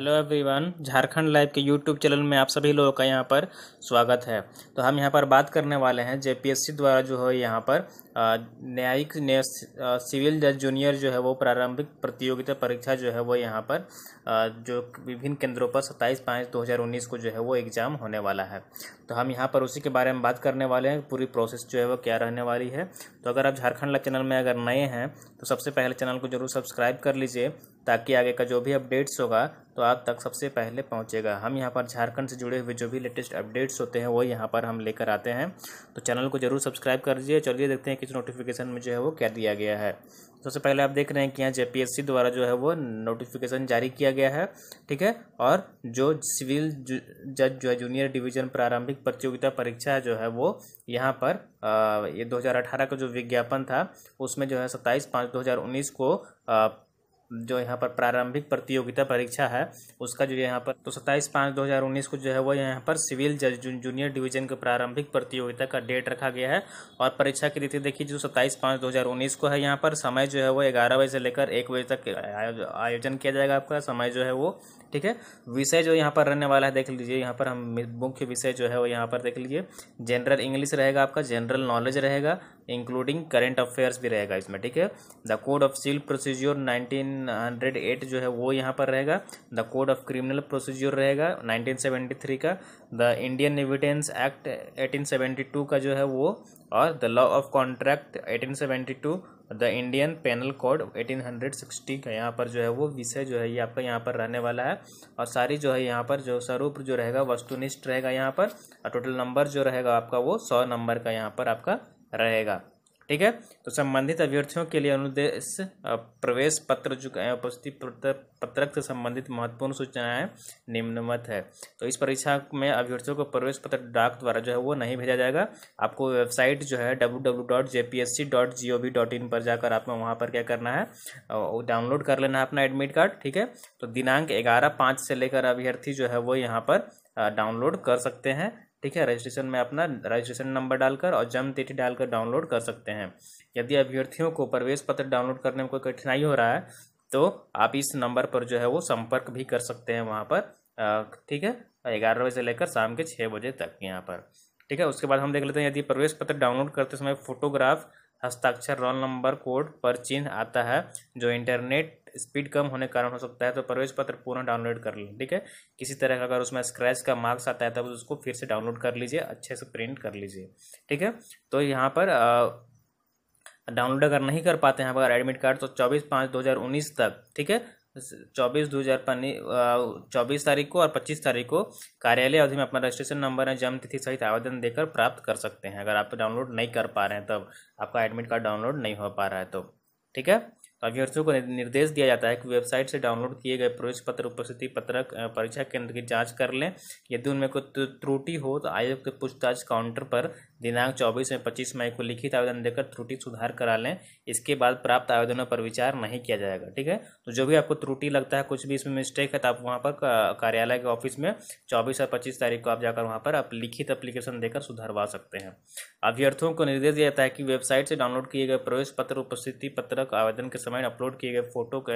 hello everyone Jharkhand live के YouTube channel में आप सभी लोगों का यहाँ पर स्वागत है तो हम यहाँ पर बात करने वाले हैं जेपीएससी द्वारा जो है यहाँ पर न्यायिक न्याय सिविल जज जूनियर जो है वो प्रारंभिक प्रतियोगिता परीक्षा जो है वो यहाँ पर जो विभिन्न केंद्रों पर सत्ताईस पाँच दो हज़ार उन्नीस को जो है वो एग्ज़ाम होने वाला है तो हम यहाँ पर उसी के बारे में बात करने वाले हैं पूरी प्रोसेस जो है वो क्या रहने वाली है तो अगर आप झारखंड लाइव चैनल में अगर नए हैं तो सबसे पहले चैनल को जरूर सब्सक्राइब कर लीजिए ताकि आगे का जो भी अपडेट्स होगा तो आप तक सबसे पहले पहुंचेगा हम यहाँ पर झारखंड से जुड़े हुए जो भी लेटेस्ट अपडेट्स होते हैं वो यहाँ पर हम लेकर आते हैं तो चैनल को जरूर सब्सक्राइब कर लीजिए चलिए देखते हैं किस नोटिफिकेशन में जो है वो क्या दिया गया है सबसे तो पहले आप देख रहे हैं कि यहाँ जे द्वारा जो है वो नोटिफिकेशन जारी किया गया है ठीक है और जो सिविल जज जो है जूनियर डिवीजन प्रारंभिक प्रतियोगिता परीक्षा जो है वो यहाँ पर आ, ये 2018 का जो विज्ञापन था उसमें जो है 27 पाँच 2019 को जो यहाँ पर प्रारंभिक प्रतियोगिता परीक्षा है उसका जो यहाँ पर तो सत्ताईस पाँच दो हज़ार उन्नीस को जो है वो यहाँ पर सिविल जज जूनियर डिवीजन के प्रारंभिक प्रतियोगिता का डेट रखा गया है और परीक्षा की तिथि देखिए जो सत्ताईस पाँच दो हज़ार उन्नीस को है यहाँ पर समय जो है वो ग्यारह बजे से लेकर एक बजे तक आयोजन किया जाएगा आपका समय जो है वो ठीक है विषय जो यहाँ पर रहने वाला है देख लीजिए यहाँ पर हम मुख्य विषय जो है वो यहाँ पर देख लीजिए जनरल इंग्लिश रहेगा आपका जनरल नॉलेज रहेगा इंक्लूडिंग करेंट अफेयर्स भी रहेगा इसमें ठीक है the code of civil procedure 1908 जो है वो यहाँ पर रहेगा the code of criminal procedure रहेगा 1973 का द इंडियन एविडेंस एक्ट 1872 का जो है वो और the law of contract 1872 the Indian penal code 1860 का यहाँ पर जो है वो विषय जो है ये आपका यहाँ पर रहने वाला है और सारी जो है यहाँ पर जो स्वरूप जो रहेगा वस्तुनिष्ठ रहेगा यहाँ पर और टोटल नंबर जो रहेगा आपका वो सौ नंबर का यहाँ पर आपका रहेगा ठीक है तो संबंधित अभ्यर्थियों के लिए अनुदेश प्रवेश पत्र जो उपस्थिति पत्रक से संबंधित महत्वपूर्ण सूचनाएं निम्नमत है तो इस परीक्षा में अभ्यर्थियों को प्रवेश पत्र डाक द्वारा जो है वो नहीं भेजा जाएगा आपको वेबसाइट जो है W W dot J P S C G O V dot in पर जाकर आपको वहाँ पर क्या करना है डाउनलोड कर लेना है अपना एडमिट कार्ड ठीक है तो दिनांक ग्यारह पाँच से लेकर अभ्यर्थी जो है वो यहाँ पर डाउनलोड कर सकते हैं ठीक है रजिस्ट्रेशन में अपना रजिस्ट्रेशन नंबर डालकर और जन्म तिथि डालकर डाउनलोड कर सकते हैं यदि अभ्यर्थियों को प्रवेश पत्र डाउनलोड करने में कोई कठिनाई हो रहा है तो आप इस नंबर पर जो है वो संपर्क भी कर सकते हैं वहाँ पर ठीक है ग्यारह बजे से लेकर शाम के छः बजे तक यहाँ पर ठीक है उसके बाद हम देख लेते हैं यदि प्रवेश पत्र डाउनलोड करते समय फोटोग्राफ हस्ताक्षर रोल नंबर कोड पर चिन्ह आता है जो इंटरनेट स्पीड कम होने के कारण हो सकता है तो प्रवेश पत्र पूरा डाउनलोड कर लें ठीक है किसी तरह का अगर उसमें स्क्रैच का मार्क्स आता है तब तो उसको फिर से डाउनलोड कर लीजिए अच्छे से प्रिंट कर लीजिए ठीक है तो यहाँ पर डाउनलोड अगर नहीं कर पाते हैं अगर एडमिट कार्ड तो चौबीस पाँच दो हज़ार उन्नीस तक ठीक है चौबीस दो हज़ार चौबीस तारीख को और पच्चीस तारीख को कार्यालय अवधि में अपना रजिस्ट्रेशन नंबर है जन्म तिथि सहित आवेदन देकर प्राप्त कर सकते हैं अगर आप डाउनलोड नहीं कर पा रहे हैं तब आपका एडमिट कार्ड डाउनलोड नहीं हो पा रहा है तो ठीक है अभ्यर्थियों को निर्देश दिया जाता है कि वेबसाइट से डाउनलोड किए गए प्रवेश पत्र उपस्थिति पत्रक परीक्षा केंद्र की जांच कर लें यदि उनमें कोई त्रुटि हो तो आयोग के पूछताछ काउंटर पर दिनांक चौबीस में पच्चीस मई को लिखित आवेदन देकर त्रुटि सुधार करा लें इसके बाद प्राप्त आवेदनों पर विचार नहीं किया जाएगा ठीक है तो जो भी आपको त्रुटि लगता है कुछ भी इसमें मिस्टेक है तो आप वहाँ पर कार्यालय के ऑफिस में चौबीस और पच्चीस तारीख को आप जाकर वहाँ पर आप लिखित अप्लीकेशन देकर सुधारवा सकते हैं अभ्यर्थियों को निर्देश दिया जाता है कि वेबसाइट से डाउनलोड किए गए प्रवेश पत्र उपस्थिति पत्रक आवेदन के समय अपलोड किए गए फ़ोटो के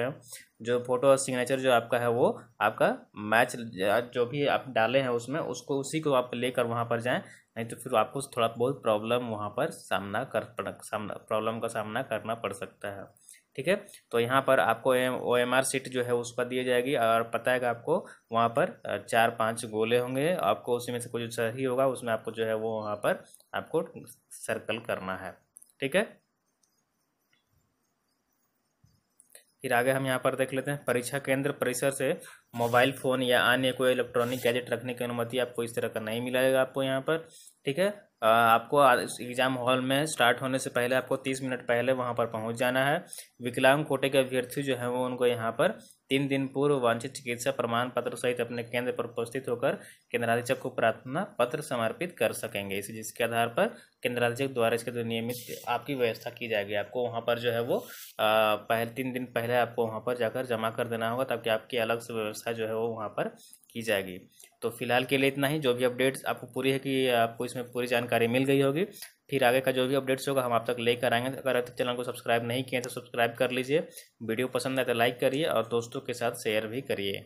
जो फ़ोटो और सिग्नेचर जो आपका है वो आपका मैच जो भी आप डाले हैं उसमें उसको उसी को आप लेकर वहाँ पर जाएँ नहीं तो फिर आपको थोड़ा बहुत प्रॉब्लम वहाँ पर सामना कर सामना प्रॉब्लम का सामना करना पड़ सकता है ठीक है तो यहाँ पर आपको ओ एम आर सीट जो है उस पर दी जाएगी और पता है आपको वहाँ पर चार पांच गोले होंगे आपको उसी में से कुछ सही होगा उसमें आपको जो है वो वहाँ पर आपको सर्कल करना है ठीक है फिर आगे हम यहाँ पर देख लेते हैं परीक्षा केंद्र परिसर से मोबाइल फ़ोन या अन्य कोई इलेक्ट्रॉनिक गैजेट रखने की अनुमति आपको इस तरह का नहीं मिलाएगा आपको यहाँ पर ठीक है आपको एग्ज़ाम हॉल में स्टार्ट होने से पहले आपको तीस मिनट पहले वहाँ पर पहुँच जाना है विकलांग कोटे के अभ्यर्थी जो है वो उनको यहाँ पर तीन दिन पूर्व वांछित चिकित्सा प्रमाण पत्र सहित अपने केंद्र पर उपस्थित होकर केंद्राधीक्षक को प्रार्थना पत्र समर्पित कर सकेंगे इसी जिसके आधार पर केंद्राधीक्षक द्वारा इसके द्वारा नियमित आपकी व्यवस्था की जाएगी आपको वहाँ पर जो है वो पहले तीन दिन पहले आपको वहाँ पर जाकर जमा कर देना होगा ताकि आपकी अलग से व्यवस्था जो है वो वहाँ पर की जाएगी तो फिलहाल के लिए इतना ही जो भी अपडेट्स आपको पूरी है कि आपको इसमें पूरी जानकारी मिल गई होगी फिर आगे का जो भी अपडेट्स होगा हम आप तक लेकर आएंगे अगर अभी चैनल को सब्सक्राइब नहीं किए तो सब्सक्राइब कर लीजिए वीडियो पसंद आए तो लाइक करिए और दोस्तों के साथ शेयर भी करिए